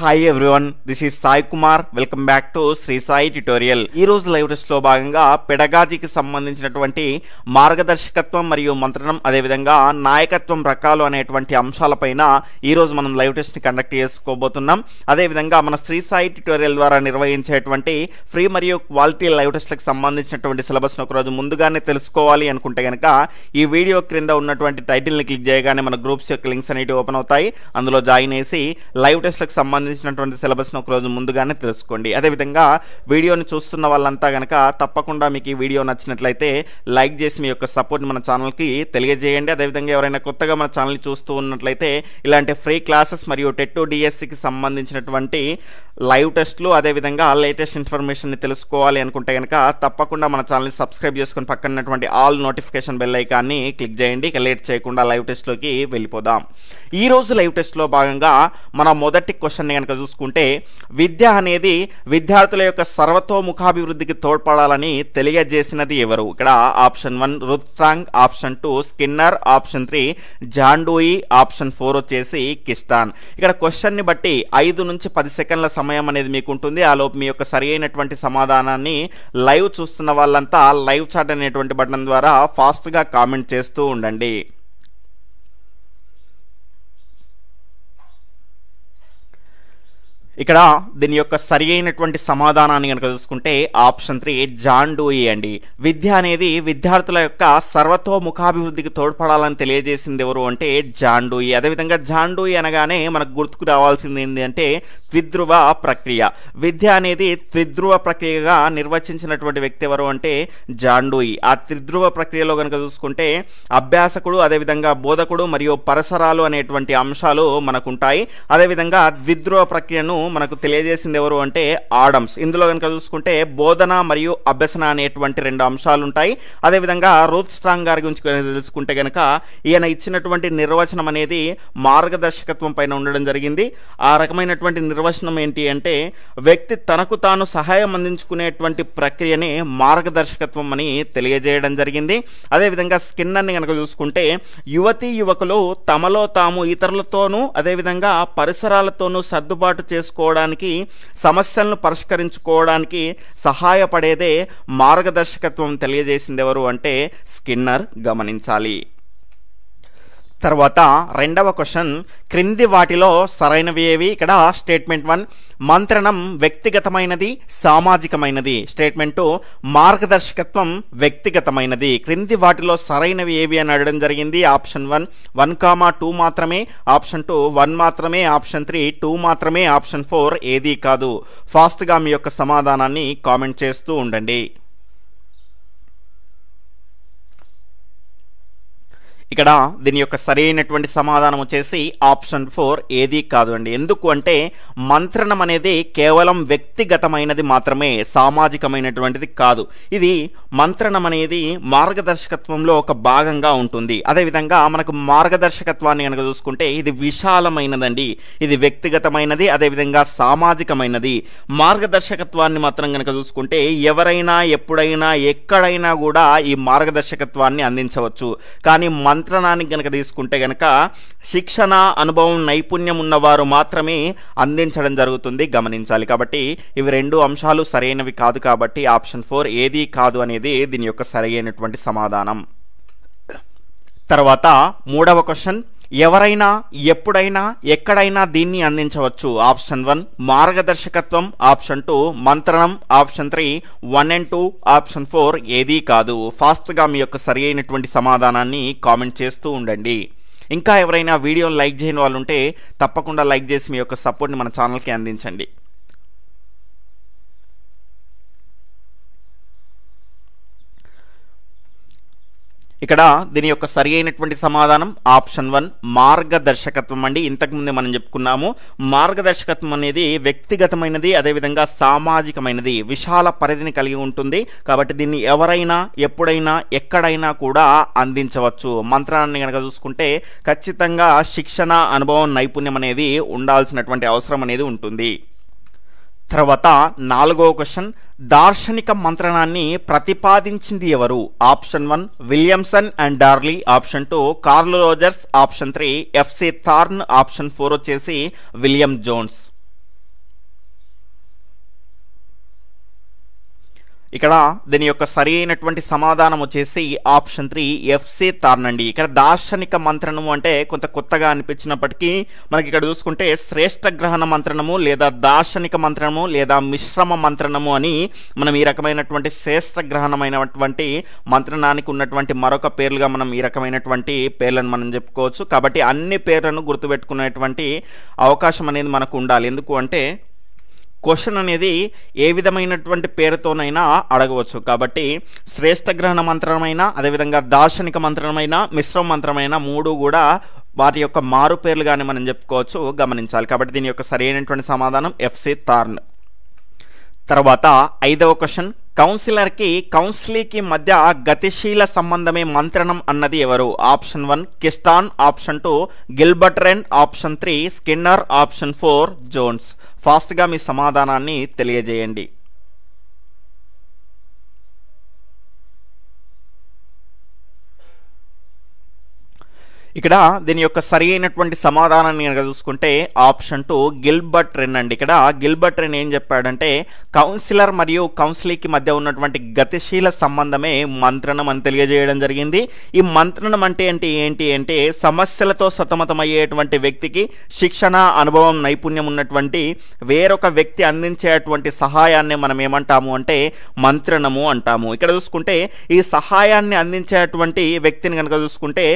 hi everyone this is Sai Kumar welcome back to Shri Sai tutorial ఈ రోజు live test లో భాగంగా పెడగాజీకి సంబంధించినటువంటి మార్గదర్శకత్వం మరియు మంత్రణం అదేవిధంగా నాయకత్వం రకాలు అనేటువంటి అంశాలపైన ఈ రోజు మనం లైవ్ టెస్ట్ ని కండక్ట్ చేసుకోబోతున్నాం అదేవిధంగా మన శ్రీ సాయి ట్యుటోరియల్ ద్వారా నిర్వహించేటువంటి ఫ్రీ మరియు క్వాలిటీ లైవ్ టెస్ట్లకు సంబంధించినటువంటి ను ఒకరోజు ముందుగానే తెలుసుకోవాలి అనుకుంటే కనుక ఈ వీడియో క్రింద ఉన్నటువంటి టైటిల్ని క్లిక్ చేయగానే మన గ్రూప్స్ యొక్క లింక్స్ అనేవి ఓపెన్ అవుతాయి అందులో జాయిన్ చేసి లైవ్ టెస్ట్లకు సంబంధించి సంబంధించినటువంటి సిలబస్ను ఒకరోజు ముందుగానే తెలుసుకోండి అదేవిధంగా వీడియోని చూస్తున్న వాళ్ళంతా కనుక తప్పకుండా మీకు ఈ వీడియో నచ్చినట్లయితే లైక్ చేసి మీ యొక్క సపోర్ట్ మన ఛానల్కి తెలియజేయండి అదేవిధంగా ఎవరైనా కొత్తగా మన ఛానల్ని చూస్తూ ఉన్నట్లయితే ఇలాంటి ఫ్రీ క్లాసెస్ మరియు టెట్టు డిఎస్సికి సంబంధించినటువంటి లైవ్ టెస్ట్లు అదేవిధంగా లేటెస్ట్ ఇన్ఫర్మేషన్ని తెలుసుకోవాలి అనుకుంటే కనుక తప్పకుండా మన ఛానల్ని సబ్స్క్రైబ్ చేసుకుని పక్కనటువంటి ఆల్ నోటిఫికేషన్ బెల్ ఐకాన్ని క్లిక్ చేయండి లేట్ చేయకుండా లైవ్ టెస్ట్లోకి వెళ్ళిపోదాం ఈరోజు లైవ్ టెస్ట్లో భాగంగా మన మొదటి క్వశ్చన్ కనుక చూసుకుంటే విద్య అనేది విద్యార్థుల యొక్క సర్వతోముఖాభివృద్ధికి తోడ్పడాలని తెలియజేసినది ఎవరు ఇక్కడ option one Ruth Strang option two Skinner option three John Dewey option four వచ్చేసి కిస్తాన్ ఇక్కడ క్వశ్చన్ని బట్టి ఐదు నుంచి పది సెకండ్ల సమయం అనేది మీకు ఉంటుంది ఆలోపు మీ యొక్క సరి అయినటువంటి సమాధానాన్ని లైవ్ చూస్తున్న వాళ్ళంతా లైవ్ చాట్ అనేటువంటి బటన్ ద్వారా ఫాస్ట్గా కామెంట్ చేస్తూ ఉండండి ఇక్కడ దీని యొక్క సరి అయినటువంటి సమాధానాన్ని కనుక చూసుకుంటే ఆప్షన్ త్రీ జాన్ డూయి అండి విద్య అనేది విద్యార్థుల యొక్క సర్వతోముఖాభివృద్ధికి తోడ్పడాలని తెలియజేసింది ఎవరు అంటే జాన్ డూయి అదేవిధంగా జాన్ డూయి అనగానే మనకు గుర్తుకు రావాల్సింది ఏంటి అంటే త్రిధ్రువ ప్రక్రియ విద్య అనేది త్రిధ్రువ ప్రక్రియగా నిర్వచించినటువంటి వ్యక్తి ఎవరు అంటే జాండూయి ఆ త్రిధ్రువ ప్రక్రియలో కనుక చూసుకుంటే అభ్యాసకుడు అదేవిధంగా బోధకుడు మరియు పరిసరాలు అనేటువంటి అంశాలు మనకుంటాయి అదేవిధంగా ద్విధ్రువ ప్రక్రియను మనకు తెలియజేసింది ఎవరు అంటే ఆడమ్స్ ఇందులో కనుక చూసుకుంటే బోధన మరియు అభ్యసన అనేటువంటి రెండు అంశాలు ఉంటాయి అదేవిధంగా రూత్ స్ట్రాంగ్ గారి గురించి తెలుసుకుంటే కనుక ఈయన ఇచ్చినటువంటి నిర్వచనం అనేది మార్గదర్శకత్వం పైన ఉండడం జరిగింది ఆ రకమైనటువంటి నిర్వచనం ఏంటి అంటే వ్యక్తి తనకు తాను సహాయం అందించుకునేటువంటి ప్రక్రియని మార్గదర్శకత్వం అని తెలియజేయడం జరిగింది అదేవిధంగా స్కిన్నర్ని కనుక చూసుకుంటే యువతీ యువకులు తమలో తాము ఇతరులతోనూ అదేవిధంగా పరిసరాలతోనూ సర్దుబాటు చేసుకు తెలుసుకోవడానికి సమస్యలను పరిష్కరించుకోవడానికి సహాయపడేదే మార్గదర్శకత్వం తెలియజేసింది ఎవరు అంటే స్కిన్నర్ గమనించాలి తర్వాత రెండవ క్వశ్చన్ క్రింది వాటిలో సరైనవి ఏవి ఇక్కడ స్టేట్మెంట్ వన్ మంత్రణం వ్యక్తిగతమైనది సామాజికమైనది స్టేట్మెంట్ టూ మార్గదర్శకత్వం వ్యక్తిగతమైనది క్రింది వాటిలో సరైనవి ఏవి అని అడగడం జరిగింది option one one comma two మాత్రమే ఆప్షన్ టూ వన్ మాత్రమే ఆప్షన్ త్రీ టూ మాత్రమే ఆప్షన్ ఫోర్ ఏదీ కాదు ఫాస్ట్గా మీ యొక్క సమాధానాన్ని కామెంట్ చేస్తూ ఉండండి ఇక్కడ దీని యొక్క సరైనటువంటి సమాధానం వచ్చేసి ఆప్షన్ ఫోర్ ఏది కాదు అండి ఎందుకు అంటే మంత్రణం అనేది కేవలం వ్యక్తిగతమైనది మాత్రమే సామాజికమైనటువంటిది కాదు ఇది మంత్రణం అనేది మార్గదర్శకత్వంలో ఒక భాగంగా ఉంటుంది అదేవిధంగా మనకు మార్గదర్శకత్వాన్ని కనుక చూసుకుంటే ఇది విశాలమైనదండి ఇది వ్యక్తిగతమైనది అదేవిధంగా సామాజికమైనది మార్గదర్శకత్వాన్ని మాత్రం కనుక చూసుకుంటే ఎవరైనా ఎప్పుడైనా ఎక్కడైనా కూడా ఈ మార్గదర్శకత్వాన్ని అందించవచ్చు కానీ మంత్రణాన్ని గనక తీసుకుంటే గనక శిక్షణ అనుభవం నైపుణ్యం ఉన్నవారు మాత్రమే అందించడం జరుగుతుంది గమనించాలి కాబట్టి ఇవి రెండు అంశాలు సరైనవి కాదు కాబట్టి ఆప్షన్ ఫోర్ ఏది కాదు అనేది దీని యొక్క సరైనటువంటి సమాధానం తర్వాత మూడవ క్వశ్చన్ ఎవరైనా ఎప్పుడైనా ఎక్కడైనా దీన్ని అందించవచ్చు ఆప్షన్ వన్ మార్గదర్శకత్వం ఆప్షన్ టూ మంత్రణం option three one and two option four ఏదీ కాదు ఫాస్ట్గా మీ యొక్క సరి అయినటువంటి సమాధానాన్ని కామెంట్ చేస్తూ ఉండండి ఇంకా ఎవరైనా వీడియోని లైక్ చేయని వాళ్ళు ఉంటే తప్పకుండా లైక్ చేసి మీ యొక్క సపోర్ట్ని మన ఛానల్కి అందించండి ఇక్కడ దీని యొక్క సరి అయినటువంటి సమాధానం ఆప్షన్ వన్ మార్గదర్శకత్వం అండి ఇంతకుముందే మనం చెప్పుకున్నాము మార్గదర్శకత్వం అనేది వ్యక్తిగతమైనది అదేవిధంగా సామాజికమైనది విశాల పరిధిని కలిగి ఉంటుంది కాబట్టి దీన్ని ఎవరైనా ఎప్పుడైనా ఎక్కడైనా కూడా అందించవచ్చు మంత్రాన్ని కనుక చూసుకుంటే ఖచ్చితంగా శిక్షణ అనుభవం నైపుణ్యం అనేది ఉండాల్సినటువంటి అవసరం అనేది ఉంటుంది తర్వాత నాలుగో క్వశ్చన్ దార్శనిక మంత్రణాన్ని ప్రతిపాదించింది ఎవరు option one Williamson and Darley option two Carl Rogers option three FC Thorne option four వచ్చేసి విలియం జోన్స్ ఇక్కడ దీని యొక్క సరి అయినటువంటి సమాధానం వచ్చేసి ఆప్షన్ త్రీ ఎఫ్సి తార్నండి ఇక్కడ దార్శనిక మంత్రణము అంటే కొంత కొత్తగా అనిపించినప్పటికీ మనకి ఇక్కడ చూసుకుంటే శ్రేష్ట గ్రహణ మంత్రణము లేదా దార్శనిక మంత్రణము లేదా మిశ్రమ మంత్రణము అని మనం ఈ రకమైనటువంటి శ్రేష్ట గ్రహణమైనటువంటి మంత్రణానికి ఉన్నటువంటి మరొక పేర్లుగా మనం ఈ రకమైనటువంటి పేర్లను మనం చెప్పుకోవచ్చు కాబట్టి అన్ని పేర్లను గుర్తుపెట్టుకునేటువంటి అవకాశం అనేది మనకు ఉండాలి ఎందుకు అంటే క్వశ్చన్ అనేది ఏ విధమైనటువంటి పేరుతోనైనా అడగవచ్చు కాబట్టి శ్రేష్ఠ గ్రహణ మంత్రమైనా అదేవిధంగా దార్శనిక మంత్రమైనా మిశ్రమ మంత్రమైనా మూడు కూడా వారి యొక్క మారు కానీ మనం చెప్పుకోవచ్చు గమనించాలి కాబట్టి దీని యొక్క సరైనటువంటి సమాధానం ఎఫ్సి తార్న్ తర్వాత ఐదవ క్వశ్చన్ కౌన్సిలర్కి కౌన్సిలీకి మధ్య గతిశీల సంబంధమే మంత్రణం అన్నది ఎవరు ఆప్షన్ వన్ కిస్టాన్ option two Gilbert Wrenn option three Skinner option four Jones ఫాస్ట్గా మీ సమాధానాన్ని తెలియజేయండి ఇక్కడ దీని యొక్క సరి అయినటువంటి సమాధానాన్ని కనుక చూసుకుంటే ఆప్షన్ టూ గిల్బర్ట్ రెన్ అండి ఇక్కడ గిల్బర్ట్ రెన్ ఏం చెప్పాడంటే కౌన్సిలర్ మరియు కౌన్సిలింగ్కి మధ్య ఉన్నటువంటి గతిశీల సంబంధమే మంత్రణం అని తెలియజేయడం జరిగింది ఈ మంత్రణం అంటే అంటే ఏంటి అంటే సమస్యలతో సతమతమయ్యేటువంటి వ్యక్తికి శిక్షణ అనుభవం నైపుణ్యం ఉన్నటువంటి వేరొక వ్యక్తి అందించేటువంటి సహాయాన్ని మనం ఏమంటాము అంటే మంత్రణము అంటాము ఇక్కడ చూసుకుంటే ఈ సహాయాన్ని అందించేటువంటి వ్యక్తిని కనుక చూసుకుంటే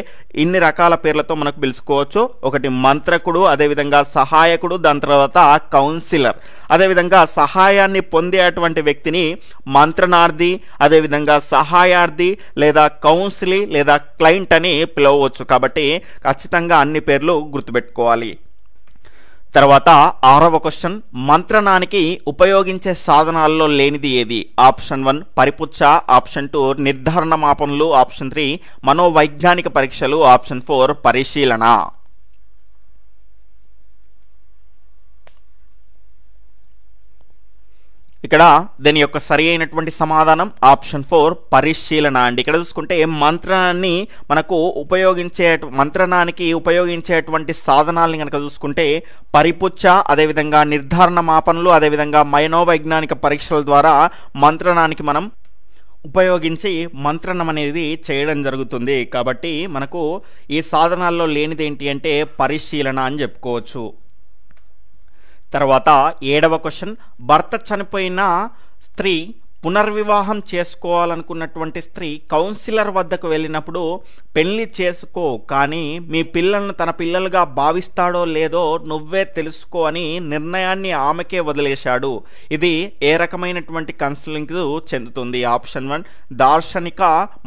ఇన్ని రకాల రకాల పేర్లతో మనకు పిలుచుకోవచ్చు ఒకటి మంత్రకుడు అదేవిధంగా సహాయకుడు దాని తర్వాత కౌన్సిలర్ అదేవిధంగా సహాయాన్ని పొందేటువంటి వ్యక్తిని మంత్రణార్థి అదేవిధంగా సహాయార్థి లేదా కౌన్సిలి లేదా క్లయింట్ అని పిలవవచ్చు కాబట్టి ఖచ్చితంగా అన్ని పేర్లు గుర్తుపెట్టుకోవాలి తర్వాత ఆరవ క్వశ్చన్ మంత్రణానికి ఉపయోగించే సాధనాల్లో లేనిది ఏది ఆప్షన్ వన్ పరిపుచ్చ ఆప్షన్ టూ నిర్ధారణ మాపనలు ఆప్షన్ త్రీ మనోవైజ్ఞానిక పరీక్షలు ఆప్షన్ ఫోర్ పరిశీలన ఇక్కడ దీని యొక్క సరి అయినటువంటి సమాధానం ఆప్షన్ ఫోర్ పరిశీలన అండి ఇక్కడ చూసుకుంటే మంత్రాన్ని మనకు ఉపయోగించే మంత్రణానికి ఉపయోగించేటువంటి సాధనాలని కనుక చూసుకుంటే పరిపుచ్చ అదేవిధంగా నిర్ధారణ మాపనలు అదేవిధంగా మైనోవైజ్ఞానిక పరీక్షల ద్వారా మంత్రణానికి మనం ఉపయోగించి మంత్రణం అనేది చేయడం జరుగుతుంది కాబట్టి మనకు ఈ సాధనాల్లో లేనిది ఏంటి అంటే పరిశీలన అని చెప్పుకోవచ్చు తర్వాత ఏడవ క్వశ్చన్ భర్త చనిపోయిన స్త్రీ పునర్వివాహం చేసుకోవాలనుకున్నటువంటి స్త్రీ కౌన్సిలర్ వద్దకు వెళ్ళినప్పుడు పెళ్లి చేసుకో కానీ మీ పిల్లలను తన పిల్లలుగా భావిస్తాడో లేదో నువ్వే తెలుసుకో అని నిర్ణయాన్ని ఆమెకే వదిలేశాడు ఇది ఏ రకమైనటువంటి కౌన్సిలింగ్ చెందుతుంది ఆప్షన్ వన్ దార్శనిక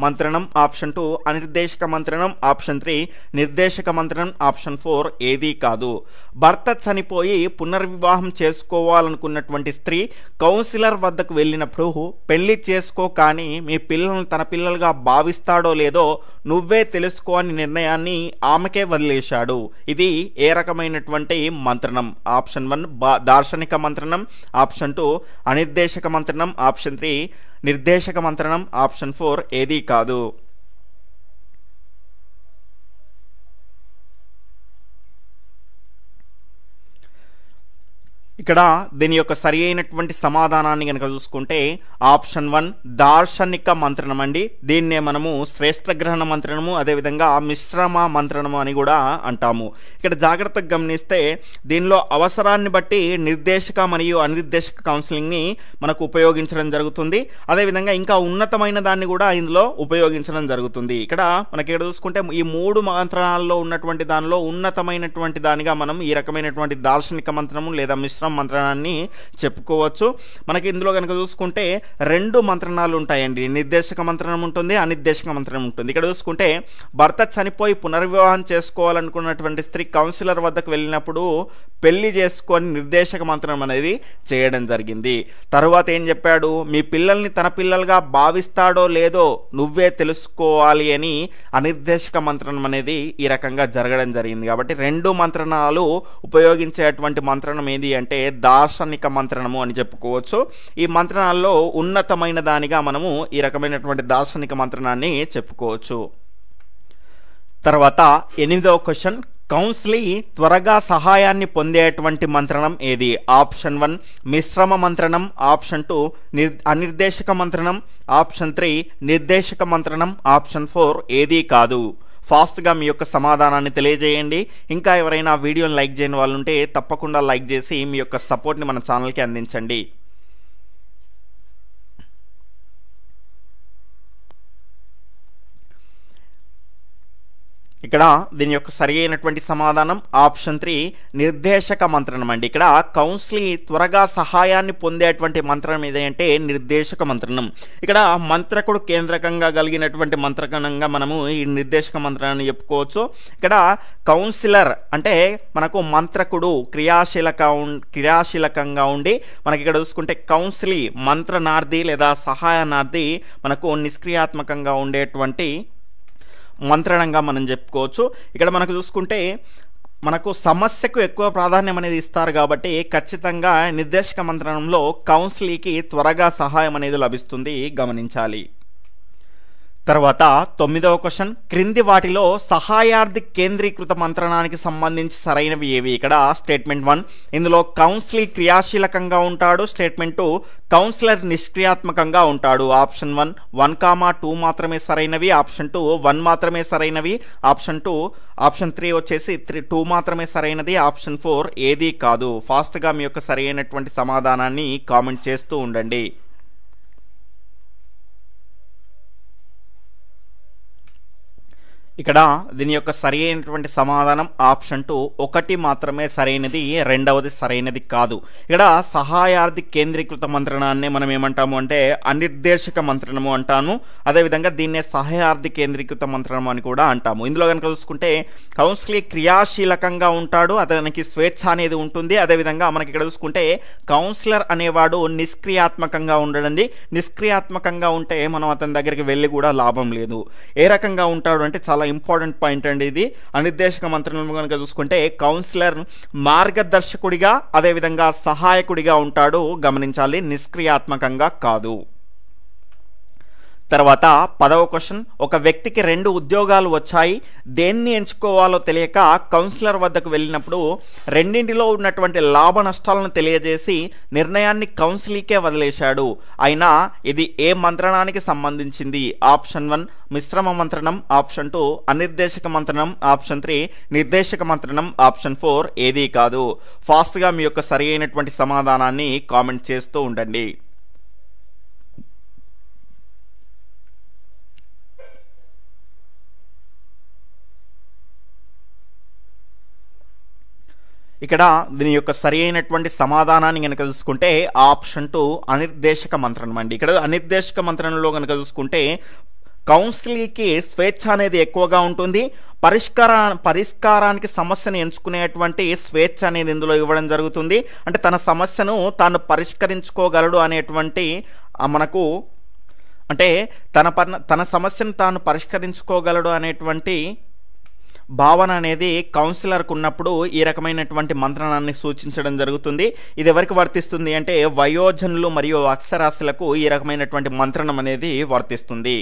మంత్రణం ఆప్షన్ టూ అనిర్దేశక మంత్రణం ఆప్షన్ త్రీ నిర్దేశక మంత్రణం ఆప్షన్ ఫోర్ ఏదీ కాదు భర్త చనిపోయి పునర్వివాహం చేసుకోవాలనుకున్నటువంటి స్త్రీ కౌన్సిలర్ వద్దకు వెళ్ళినప్పుడు పెళ్లి చేసుకో కానీ మీ పిల్లలను తన పిల్లలుగా భావిస్తాడో లేదో నువ్వే తెలుసుకో అని నిర్ణయాన్ని ఆమెకే వదిలేశాడు ఇది ఏ రకమైనటువంటి మంత్రణం ఆప్షన్ వన్ దార్శనిక మంత్రణం ఆప్షన్ టూ అనిర్దేశక మంత్రణం ఆప్షన్ త్రీ నిర్దేశక మంత్రణం ఆప్షన్ ఫోర్ ఏదీ కాదు ఇక్కడ దీని యొక్క సరి అయినటువంటి సమాధానాన్ని కనుక చూసుకుంటే ఆప్షన్ వన్ దార్శనిక మంత్రణం అండి దీన్నే మనము శ్రేష్ఠ గ్రహణ మంత్రణము అదేవిధంగా మిశ్రమ మంత్రణము అని కూడా అంటాము ఇక్కడ జాగ్రత్తగా గమనిస్తే దీనిలో అవసరాన్ని బట్టి నిర్దేశక మరియు అనిర్దేశక కౌన్సిలింగ్ని మనకు ఉపయోగించడం జరుగుతుంది అదేవిధంగా ఇంకా ఉన్నతమైన దాన్ని కూడా ఇందులో ఉపయోగించడం జరుగుతుంది ఇక్కడ మనకి ఇక్కడ చూసుకుంటే ఈ మూడు మంత్రణాల్లో ఉన్నటువంటి దానిలో ఉన్నతమైనటువంటి దానిగా మనం ఈ రకమైనటువంటి దార్శనిక మంత్రము లేదా మిశ్రమ సహస్రం మంత్రణాన్ని చెప్పుకోవచ్చు మనకి ఇందులో కనుక చూసుకుంటే రెండు మంత్రణాలు ఉంటాయండి నిర్దేశక మంత్రణం ఉంటుంది అనిర్దేశక మంత్రణం ఉంటుంది ఇక్కడ చూసుకుంటే భర్త చనిపోయి పునర్వివాహం చేసుకోవాలనుకున్నటువంటి స్త్రీ కౌన్సిలర్ వద్దకు వెళ్ళినప్పుడు పెళ్లి చేసుకొని నిర్దేశక మంత్రణం అనేది చేయడం జరిగింది తరువాత ఏం చెప్పాడు మీ పిల్లల్ని తన పిల్లలుగా భావిస్తాడో లేదో నువ్వే తెలుసుకోవాలి అని అనిర్దేశక మంత్రణం అనేది ఈ రకంగా జరగడం జరిగింది కాబట్టి రెండు మంత్రణాలు ఉపయోగించేటువంటి మంత్రణం ఏది అంటే అంటే దార్శనిక మంత్రణము అని చెప్పుకోవచ్చు ఈ మంత్రణాల్లో ఉన్నతమైన దానిగా మనము ఈ రకమైనటువంటి దార్శనిక మంత్రణాన్ని చెప్పుకోవచ్చు తర్వాత ఎనిమిదవ క్వశ్చన్ కౌన్సిలీ త్వరగా సహాయాన్ని పొందేటువంటి మంత్రణం ఏది ఆప్షన్ వన్ మిశ్రమ మంత్రణం ఆప్షన్ టూ నిర్ అనిర్దేశక మంత్రణం ఆప్షన్ త్రీ నిర్దేశక మంత్రణం ఆప్షన్ ఫోర్ ఏదీ కాదు ఫాస్ట్గా మీ యొక్క సమాధానాన్ని తెలియజేయండి ఇంకా ఎవరైనా వీడియోని లైక్ చేయని వాళ్ళు ఉంటే తప్పకుండా లైక్ చేసి మీ యొక్క సపోర్ట్ని మన ఛానల్కి అందించండి ఇక్కడ దీని యొక్క సరి అయినటువంటి సమాధానం ఆప్షన్ త్రీ నిర్దేశక మంత్రణం అండి ఇక్కడ కౌన్సిలి త్వరగా సహాయాన్ని పొందేటువంటి మంత్రం ఏదంటే నిర్దేశక మంత్రణం ఇక్కడ మంత్రకుడు కేంద్రకంగా కలిగినటువంటి మంత్రకణంగా మనము ఈ నిర్దేశక మంత్రాన్ని చెప్పుకోవచ్చు ఇక్కడ కౌన్సిలర్ అంటే మనకు మంత్రకుడు క్రియాశీలక క్రియాశీలకంగా ఉండి మనకి ఇక్కడ చూసుకుంటే కౌన్సిలి మంత్రనార్థి లేదా సహాయనార్థి మనకు నిష్క్రియాత్మకంగా ఉండేటువంటి మంత్రణంగా మనం చెప్పుకోవచ్చు ఇక్కడ మనకు చూసుకుంటే మనకు సమస్యకు ఎక్కువ ప్రాధాన్యం అనేది ఇస్తారు కాబట్టి ఖచ్చితంగా నిర్దేశక మంత్రణంలో కౌన్సిలింగ్కి త్వరగా సహాయం అనేది లభిస్తుంది గమనించాలి తర్వాత తొమ్మిదవ క్వశ్చన్ క్రింది వాటిలో సహాయార్థి కేంద్రీకృత మంత్రణానికి సంబంధించి సరైనవి ఏవి ఇక్కడ స్టేట్మెంట్ వన్ ఇందులో కౌన్సిల్ క్రియాశీలకంగా ఉంటాడు స్టేట్మెంట్ టూ కౌన్సిలర్ నిష్క్రియాత్మకంగా ఉంటాడు option one one comma two మాత్రమే సరైనవి ఆప్షన్ టూ వన్ మాత్రమే సరైనవి ఆప్షన్ టూ ఆప్షన్ త్రీ వచ్చేసి త్రీ టూ మాత్రమే సరైనది ఆప్షన్ ఫోర్ ఏదీ కాదు ఫాస్ట్గా మీ యొక్క సరైనటువంటి సమాధానాన్ని కామెంట్ చేస్తూ ఉండండి ఇక్కడ దీని యొక్క సరి అయినటువంటి సమాధానం ఆప్షన్ టూ ఒకటి మాత్రమే సరైనది రెండవది సరైనది కాదు ఇక్కడ సహాయార్థి కేంద్రీకృత మంత్రణాన్ని మనం ఏమంటాము అంటే అనిర్దేశక మంత్రణము అంటాను అదేవిధంగా దీన్నే సహాయార్థి కేంద్రీకృత మంత్రణం అని కూడా అంటాము ఇందులో కనుక చూసుకుంటే కౌన్సిలింగ్ క్రియాశీలకంగా ఉంటాడు అతనికి స్వేచ్ఛ అనేది ఉంటుంది అదేవిధంగా మనకి ఇక్కడ చూసుకుంటే కౌన్సిలర్ అనేవాడు నిష్క్రియాత్మకంగా ఉండడండి నిష్క్రియాత్మకంగా ఉంటే మనం అతని దగ్గరికి వెళ్ళి కూడా లాభం లేదు ఏ రకంగా ఉంటాడు అంటే చాలా చాలా ఇంపార్టెంట్ పాయింట్ అండి ఇది అనిర్దేశక మంత్రులను కనుక చూసుకుంటే కౌన్సిలర్ మార్గదర్శకుడిగా అదేవిధంగా సహాయకుడిగా ఉంటాడు గమనించాలి నిష్క్రియాత్మకంగా కాదు తర్వాత పదవ క్వశ్చన్ ఒక వ్యక్తికి రెండు ఉద్యోగాలు వచ్చాయి దేన్ని ఎంచుకోవాలో తెలియక కౌన్సిలర్ వద్దకు వెళ్ళినప్పుడు రెండింటిలో ఉన్నటువంటి లాభ నష్టాలను తెలియజేసి నిర్ణయాన్ని కౌన్సిలింగ్కే వదిలేశాడు అయినా ఇది ఏ మంత్రణానికి సంబంధించింది ఆప్షన్ వన్ మిశ్రమ మంత్రణం ఆప్షన్ టూ అనిర్దేశక మంత్రణం ఆప్షన్ త్రీ నిర్దేశక మంత్రణం ఆప్షన్ ఫోర్ ఏదీ కాదు ఫాస్ట్గా మీ యొక్క సరి అయినటువంటి సమాధానాన్ని కామెంట్ చేస్తూ ఉండండి ఇక్కడ దీని యొక్క సరి అయినటువంటి సమాధానాన్ని కనుక చూసుకుంటే ఆప్షన్ టు అనిర్దేశక మంత్రణం అండి ఇక్కడ అనిర్దేశక మంత్రంలో కనుక చూసుకుంటే కౌన్సిలింగ్కి స్వేచ్ఛ అనేది ఎక్కువగా ఉంటుంది పరిష్కారా పరిష్కారానికి సమస్యను ఎంచుకునేటువంటి స్వేచ్ఛ అనేది ఇందులో ఇవ్వడం జరుగుతుంది అంటే తన సమస్యను తాను పరిష్కరించుకోగలడు అనేటువంటి మనకు అంటే తన పర్ణ తన సమస్యను తాను పరిష్కరించుకోగలడు అనేటువంటి భావన అనేది కౌన్సిలర్కు ఉన్నప్పుడు ఈ రకమైనటువంటి మంత్రణాన్ని సూచించడం జరుగుతుంది ఇది ఎవరికి వర్తిస్తుంది అంటే వయోజనులు మరియు అక్షరాస్యులకు ఈ రకమైనటువంటి మంత్రణం అనేది వర్తిస్తుంది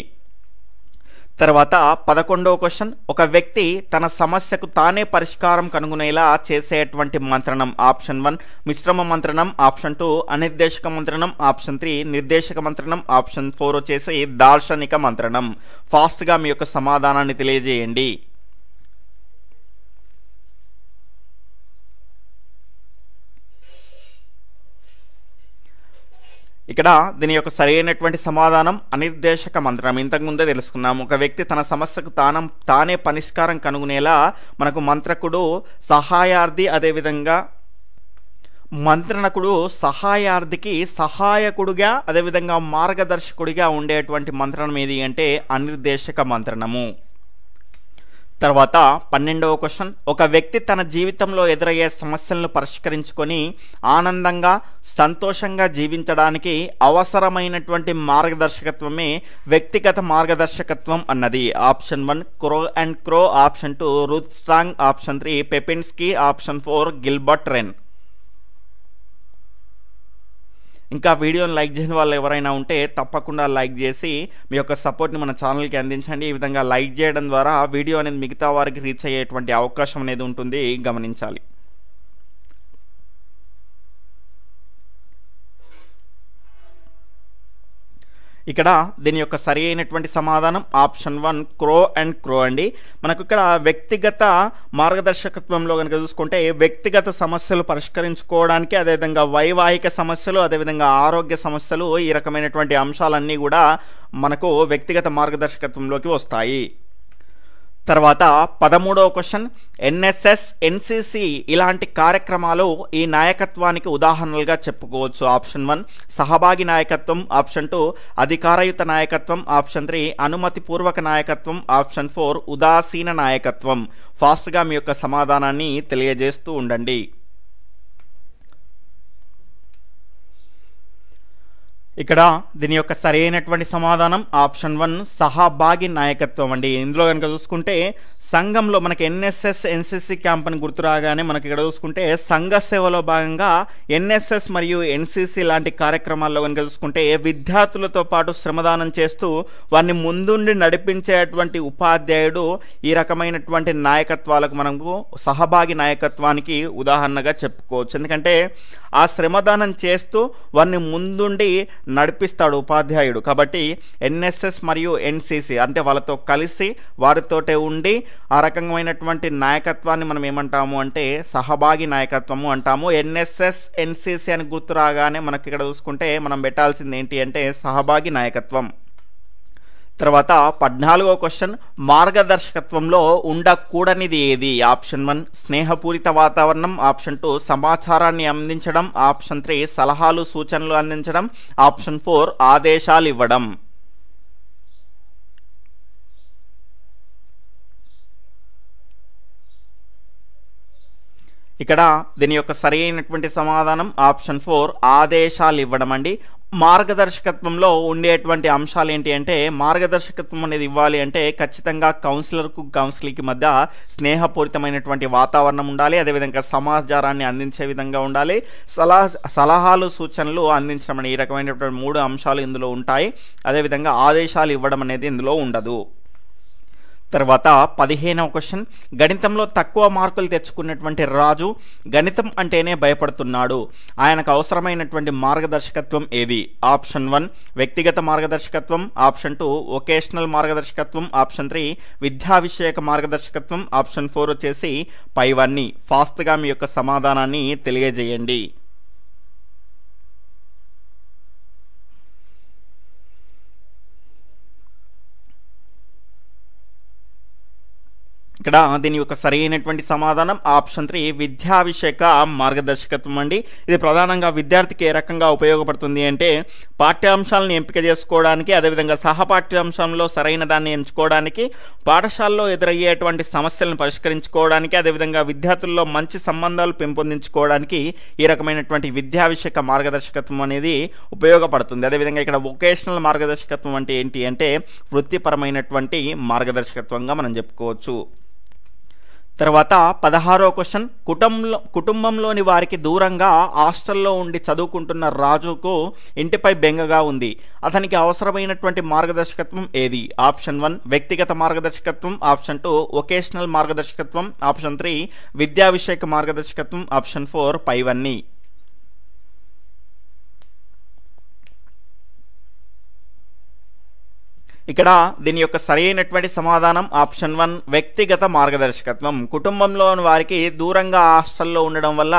తర్వాత పదకొండవ క్వశ్చన్ ఒక వ్యక్తి తన సమస్యకు తానే పరిష్కారం కనుగొనేలా చేసేటువంటి మంత్రణం ఆప్షన్ వన్ మిశ్రమ మంత్రణం ఆప్షన్ టూ అనిర్దేశక మంత్రణం ఆప్షన్ త్రీ నిర్దేశక మంత్రణం ఆప్షన్ ఫోర్ వచ్చేసి దార్శనిక మంత్రణం ఫాస్ట్గా మీ యొక్క సమాధానాన్ని తెలియజేయండి ఇక్కడ దీని యొక్క సరైనటువంటి సమాధానం అనిర్దేశక మంత్రం ఇంతకుముందే తెలుసుకున్నాం ఒక వ్యక్తి తన సమస్యకు తానం తానే పరిష్కారం కనుగొనేలా మనకు మంత్రకుడు సహాయార్థి అదేవిధంగా మంత్రణకుడు సహాయార్థికి సహాయకుడుగా అదేవిధంగా మార్గదర్శకుడిగా ఉండేటువంటి మంత్రణం ఏది అంటే అనిర్దేశక మంత్రణము తర్వాత పన్నెండవ క్వశ్చన్ ఒక వ్యక్తి తన జీవితంలో ఎదురయ్యే సమస్యలను పరిష్కరించుకొని ఆనందంగా సంతోషంగా జీవించడానికి అవసరమైనటువంటి మార్గదర్శకత్వమే వ్యక్తిగత మార్గదర్శకత్వం అన్నది option one Crow and Crow option two Ruth Strang option three Pepinsky option four Gilbert Wrenn ఇంకా వీడియోని లైక్ చేసిన వాళ్ళు ఎవరైనా ఉంటే తప్పకుండా లైక్ చేసి మీ యొక్క సపోర్ట్ని మన ఛానల్కి అందించండి ఈ విధంగా లైక్ చేయడం ద్వారా వీడియో అనేది మిగతా వారికి రీచ్ అయ్యేటువంటి అవకాశం అనేది ఉంటుంది గమనించాలి ఇక్కడ దీని యొక్క సరి అయినటువంటి సమాధానం option one Crow and Crow అండి మనకు ఇక్కడ వ్యక్తిగత మార్గదర్శకత్వంలో కనుక చూసుకుంటే వ్యక్తిగత సమస్యలు పరిష్కరించుకోవడానికి అదేవిధంగా వైవాహిక సమస్యలు అదేవిధంగా ఆరోగ్య సమస్యలు ఈ రకమైనటువంటి అంశాలన్నీ కూడా మనకు వ్యక్తిగత మార్గదర్శకత్వంలోకి వస్తాయి తర్వాత పదమూడవ క్వశ్చన్ ఎన్ఎస్ఎస్ ఎన్సిసి ఇలాంటి కార్యక్రమాలు ఈ నాయకత్వానికి ఉదాహరణలుగా చెప్పుకోవచ్చు ఆప్షన్ వన్ సహభాగి నాయకత్వం ఆప్షన్ టూ అధికారయుత నాయకత్వం ఆప్షన్ త్రీ అనుమతిపూర్వక నాయకత్వం ఆప్షన్ ఫోర్ ఉదాసీన నాయకత్వం ఫాస్ట్గా మీ యొక్క సమాధానాన్ని తెలియజేస్తూ ఉండండి ఇక్కడ దీని యొక్క సరైనటువంటి సమాధానం ఆప్షన్ వన్ సహాభాగి నాయకత్వం అండి ఇందులో కనుక చూసుకుంటే సంఘంలో మనకి ఎన్ఎస్ఎస్ ఎన్సిసి క్యాంప్ అని గుర్తు రాగానే మనకి ఇక్కడ చూసుకుంటే సంఘ సేవలో భాగంగా ఎన్ఎస్ఎస్ మరియు ఎన్సిసి లాంటి కార్యక్రమాల్లో కనుక చూసుకుంటే విద్యార్థులతో పాటు శ్రమదానం చేస్తూ వారిని ముందుండి నడిపించేటువంటి ఉపాధ్యాయుడు ఈ రకమైనటువంటి నాయకత్వాలకు మనకు సహభాగి నాయకత్వానికి ఉదాహరణగా చెప్పుకోవచ్చు ఎందుకంటే ఆ శ్రమదానం చేస్తూ వారిని ముందుండి నడిపిస్తాడు ఉపాధ్యాయుడు కాబట్టి ఎన్ఎస్ఎస్ మరియు ఎన్సిసి అంటే వాళ్ళతో కలిసి వారితోటే ఉండి ఆ రకమైనటువంటి నాయకత్వాన్ని మనం ఏమంటాము అంటే సహభాగి నాయకత్వము అంటాము ఎన్ఎస్ఎస్ ఎన్సిసి అని గుర్తు రాగానే మనకి ఇక్కడ చూసుకుంటే మనం పెట్టాల్సింది ఏంటి అంటే సహభాగి నాయకత్వం తర్వాత పద్నాలుగో క్వశ్చన్ మార్గదర్శకత్వంలో ఉండకూడనిది ఏది ఆప్షన్ వన్ స్నేహపూరిత వాతావరణం ఆప్షన్ టూ సమాచారాన్ని అందించడం ఆప్షన్ త్రీ సలహాలు సూచనలు అందించడం ఆప్షన్ ఫోర్ ఆదేశాలు ఇవ్వడం ఇక్కడ దీని యొక్క సరి అయినటువంటి సమాధానం ఆప్షన్ ఫోర్ ఆదేశాలు ఇవ్వడం అండి మార్గదర్శకత్వంలో ఉండేటువంటి అంశాలు ఏంటి అంటే మార్గదర్శకత్వం అనేది ఇవ్వాలి అంటే ఖచ్చితంగా కౌన్సిలర్కు కౌన్సిలింగ్కి మధ్య స్నేహపూరితమైనటువంటి వాతావరణం ఉండాలి అదేవిధంగా సమాచారాన్ని అందించే విధంగా ఉండాలి సలహా సలహాలు సూచనలు అందించడం అనే ఈ రకమైనటువంటి మూడు అంశాలు ఇందులో ఉంటాయి అదేవిధంగా ఆదేశాలు ఇవ్వడం అనేది ఇందులో ఉండదు తర్వాత పదిహేనవ క్వశ్చన్ గణితంలో తక్కువ మార్కులు తెచ్చుకున్నటువంటి రాజు గణితం అంటేనే భయపడుతున్నాడు ఆయనకు అవసరమైనటువంటి మార్గదర్శకత్వం ఏది ఆప్షన్ వన్ వ్యక్తిగత మార్గదర్శకత్వం ఆప్షన్ టూ వొకేషనల్ మార్గదర్శకత్వం ఆప్షన్ త్రీ విద్యా విషయక మార్గదర్శకత్వం ఆప్షన్ ఫోర్ వచ్చేసి పైవాన్ని ఫాస్ట్గా మీ యొక్క సమాధానాన్ని తెలియజేయండి ఇక్కడ దీని యొక్క సరైనటువంటి సమాధానం ఆప్షన్ త్రీ విద్యాభిషేక మార్గదర్శకత్వం అండి ఇది ప్రధానంగా విద్యార్థికి ఏ రకంగా ఉపయోగపడుతుంది అంటే పాఠ్యాంశాలను ఎంపిక చేసుకోవడానికి అదేవిధంగా సహపాఠ్యాంశంలో సరైన దాన్ని ఎంచుకోవడానికి పాఠశాలలో ఎదురయ్యేటువంటి సమస్యలను పరిష్కరించుకోవడానికి అదేవిధంగా విద్యార్థుల్లో మంచి సంబంధాలు పెంపొందించుకోవడానికి ఈ రకమైనటువంటి విద్యాభిషేక మార్గదర్శకత్వం అనేది ఉపయోగపడుతుంది అదేవిధంగా ఇక్కడ వొకేషనల్ మార్గదర్శకత్వం అంటే ఏంటి అంటే వృత్తిపరమైనటువంటి మార్గదర్శకత్వంగా మనం చెప్పుకోవచ్చు తర్వాత పదహారో క్వశ్చన్ కుటుంబంలో కుటుంబంలోని వారికి దూరంగా హాస్టల్లో ఉండి చదువుకుంటున్న రాజుకు ఇంటిపై బెంగగా ఉంది అతనికి అవసరమైనటువంటి మార్గదర్శకత్వం ఏది ఆప్షన్ వన్ వ్యక్తిగత మార్గదర్శకత్వం ఆప్షన్ టూ వొకేషనల్ మార్గదర్శకత్వం ఆప్షన్ త్రీ విద్యాభిషేక మార్గదర్శకత్వం ఆప్షన్ ఫోర్ పైవన్నీ ఇక్కడ దీని యొక్క సరైనటువంటి సమాధానం ఆప్షన్ వన్ వ్యక్తిగత మార్గదర్శకత్వం కుటుంబంలోని వారికి దూరంగా హాస్టల్లో ఉండడం వల్ల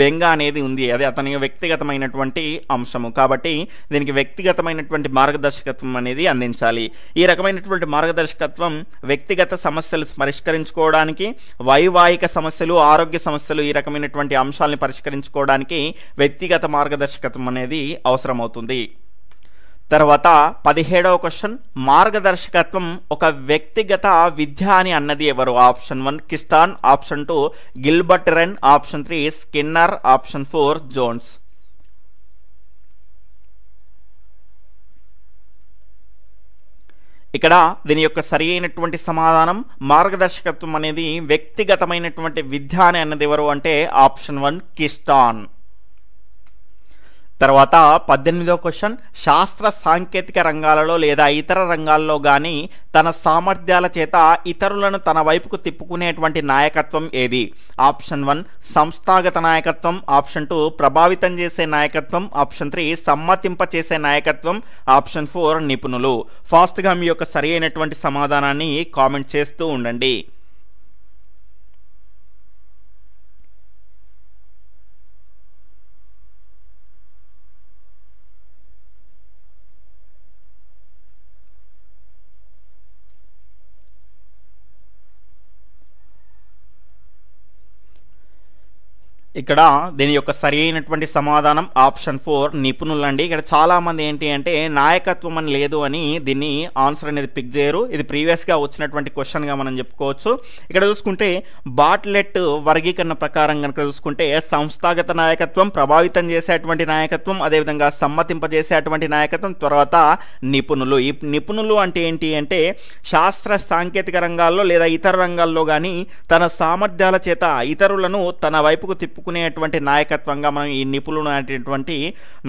బెంగ అనేది ఉంది అది అతని వ్యక్తిగతమైనటువంటి అంశము కాబట్టి దీనికి వ్యక్తిగతమైనటువంటి మార్గదర్శకత్వం అనేది అందించాలి ఈ రకమైనటువంటి మార్గదర్శకత్వం వ్యక్తిగత సమస్యలు పరిష్కరించుకోవడానికి వైవాహిక సమస్యలు ఆరోగ్య సమస్యలు ఈ రకమైనటువంటి అంశాలను పరిష్కరించుకోవడానికి వ్యక్తిగత మార్గదర్శకత్వం అనేది అవసరమవుతుంది తర్వాత పదిహేడవ క్వశ్చన్ మార్గదర్శకత్వం ఒక వ్యక్తిగత విద్య అని అన్నది ఎవరు ఆప్షన్ వన్ కిస్టాన్ option two Gilbert Wrenn option three Skinner option four Jones ఇక్కడ దీని యొక్క సరి అయినటువంటి సమాధానం మార్గదర్శకత్వం అనేది వ్యక్తిగతమైనటువంటి విద్య అని అన్నది ఎవరు అంటే ఆప్షన్ వన్ కిస్టాన్ తర్వాత పద్దెనిమిదో క్వశ్చన్ శాస్త్ర సాంకేతిక రంగాలలో లేదా ఇతర రంగాల్లో కానీ తన సామర్థ్యాల చేత ఇతరులను తన వైపుకు తిప్పుకునేటువంటి నాయకత్వం ఏది ఆప్షన్ వన్ సంస్థాగత నాయకత్వం ఆప్షన్ టూ ప్రభావితం చేసే నాయకత్వం ఆప్షన్ త్రీ సమ్మతింప చేసే నాయకత్వం ఆప్షన్ ఫోర్ నిపుణులు ఫాస్ట్గా మీ యొక్క సరి అయినటువంటి సమాధానాన్ని కామెంట్ చేస్తూ ఉండండి ఇక్కడ దీని యొక్క సరి అయినటువంటి సమాధానం ఆప్షన్ ఫోర్ నిపుణులు అండి ఇక్కడ చాలామంది ఏంటి అంటే నాయకత్వం అని లేదు అని దీన్ని ఆన్సర్ అనేది పిక్ చేయరు ఇది ప్రీవియస్గా వచ్చినటువంటి క్వశ్చన్గా మనం చెప్పుకోవచ్చు ఇక్కడ చూసుకుంటే బాట్లెట్ వర్గీకరణ ప్రకారం కనుక చూసుకుంటే సంస్థాగత నాయకత్వం ప్రభావితం చేసేటువంటి నాయకత్వం అదేవిధంగా సమ్మతింపజేసేటువంటి నాయకత్వం తర్వాత నిపుణులు ఈ నిపుణులు అంటే ఏంటి అంటే శాస్త్ర సాంకేతిక రంగాల్లో లేదా ఇతర రంగాల్లో కానీ తన సామర్థ్యాల చేత ఇతరులను తన వైపుకు తిప్పు చెప్పుకునేటువంటి నాయకత్వంగా మనం ఈ నిపుణులు అనేటటువంటి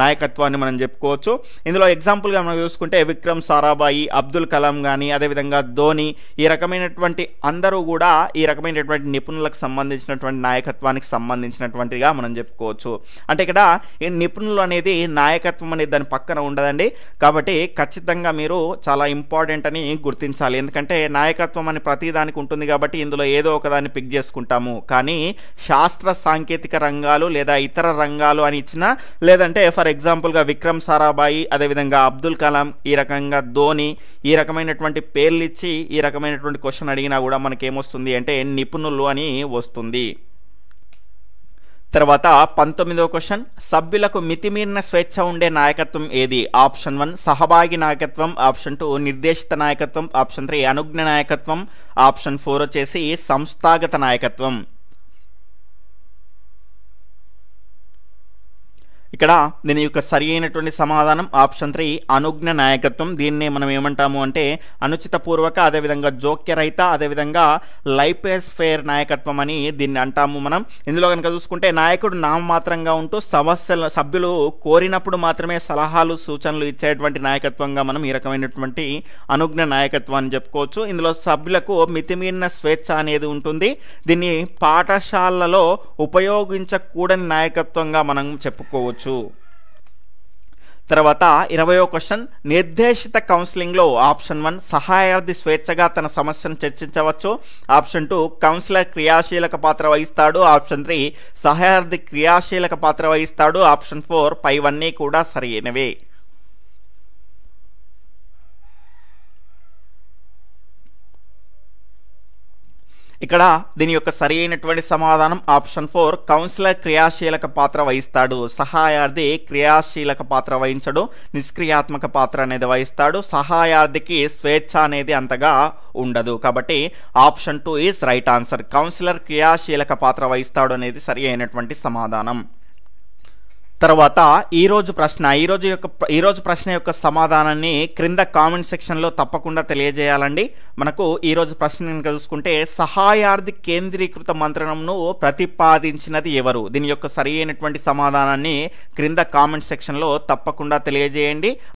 నాయకత్వాన్ని మనం చెప్పుకోవచ్చు ఇందులో ఎగ్జాంపుల్గా మనం చూసుకుంటే విక్రమ్ సారాభాయి అబ్దుల్ కలాం కానీ అదేవిధంగా ధోని ఈ రకమైనటువంటి అందరూ కూడా ఈ రకమైనటువంటి నిపుణులకు సంబంధించినటువంటి నాయకత్వానికి సంబంధించినటువంటిగా మనం చెప్పుకోవచ్చు అంటే ఇక్కడ ఈ నిపుణులు అనేది నాయకత్వం అనేది దాని పక్కన ఉండదండి కాబట్టి ఖచ్చితంగా మీరు చాలా ఇంపార్టెంట్ అని గుర్తించాలి ఎందుకంటే నాయకత్వం అని ప్రతిదానికి ఉంటుంది కాబట్టి ఇందులో ఏదో ఒకదాన్ని పిక్ చేసుకుంటాము కానీ శాస్త్ర సాంకేతిక సాంకేతిక రంగాలు లేదా ఇతర రంగాలు అని ఇచ్చిన లేదంటే ఫర్ ఎగ్జాంపుల్గా విక్రమ్ సారాబాయి అదేవిధంగా అబ్దుల్ కలాం ఈ రకంగా ధోని ఈ రకమైనటువంటి పేర్లు ఇచ్చి ఈ రకమైనటువంటి క్వశ్చన్ అడిగినా కూడా మనకేమొస్తుంది అంటే నిపుణులు అని వస్తుంది తర్వాత పంతొమ్మిదో క్వశ్చన్ సభ్యులకు మితిమీరిన స్వేచ్ఛ ఉండే నాయకత్వం ఏది ఆప్షన్ వన్ సహభాగి నాయకత్వం ఆప్షన్ టూ నిర్దేశిత నాయకత్వం ఆప్షన్ త్రీ అనుజ్ఞ నాయకత్వం ఆప్షన్ ఫోర్ వచ్చేసి సంస్థాగత నాయకత్వం ఇక్కడ దీని యొక్క సరి అయినటువంటి సమాధానం ఆప్షన్ త్రీ అనుజ్ఞ నాయకత్వం దీన్నే మనం ఏమంటాము అంటే అనుచిత పూర్వక అదేవిధంగా జోక్యరహిత అదేవిధంగా లైపేస్ ఫేర్ నాయకత్వం అని దీన్ని అంటాము మనం ఇందులో కనుక చూసుకుంటే నాయకుడు నామమాత్రంగా ఉంటూ సమస్యల సభ్యులు కోరినప్పుడు మాత్రమే సలహాలు సూచనలు ఇచ్చేటువంటి నాయకత్వంగా మనం ఈ రకమైనటువంటి అనుజ్ఞ నాయకత్వాన్ని చెప్పుకోవచ్చు ఇందులో సభ్యులకు మితిమీరిన స్వేచ్ఛ అనేది ఉంటుంది దీన్ని పాఠశాలలో ఉపయోగించకూడని నాయకత్వంగా మనం చెప్పుకోవచ్చు చేయవచ్చు తర్వాత ఇరవయో క్వశ్చన్ నిర్దేశిత కౌన్సిలింగ్లో ఆప్షన్ వన్ సహాయార్థి స్వేచ్ఛగా తన సమస్యను చర్చించవచ్చు ఆప్షన్ టూ కౌన్సిలర్ క్రియాశీలక పాత్ర వహిస్తాడు ఆప్షన్ త్రీ సహాయార్థి క్రియాశీలక పాత్ర వహిస్తాడు ఆప్షన్ ఫోర్ పైవన్నీ కూడా సరైనవే ఇక్కడ దీని యొక్క సరి అయినటువంటి సమాధానం ఆప్షన్ ఫోర్ కౌన్సిలర్ క్రియాశీలక పాత్ర వహిస్తాడు సహాయార్థి క్రియాశీలక పాత్ర వహించడు నిష్క్రియాత్మక పాత్ర అనేది వహిస్తాడు సహాయార్థికి స్వేచ్ఛ అనేది అంతగా ఉండదు కాబట్టి option two is right answer counsellor క్రియాశీలక పాత్ర వహిస్తాడు అనేది సరి అయినటువంటి సమాధానం తర్వాత ఈరోజు ప్రశ్న ఈరోజు యొక్క ఈరోజు ప్రశ్న యొక్క సమాధానాన్ని క్రింద కామెంట్ సెక్షన్లో తప్పకుండా తెలియజేయాలండి మనకు ఈరోజు ప్రశ్న కనుక చూసుకుంటే సహాయార్థి కేంద్రీకృత మంత్రణంను ప్రతిపాదించినది ఎవరు దీని యొక్క సరి అయినటువంటి సమాధానాన్ని క్రింద కామెంట్ సెక్షన్లో తప్పకుండా తెలియజేయండి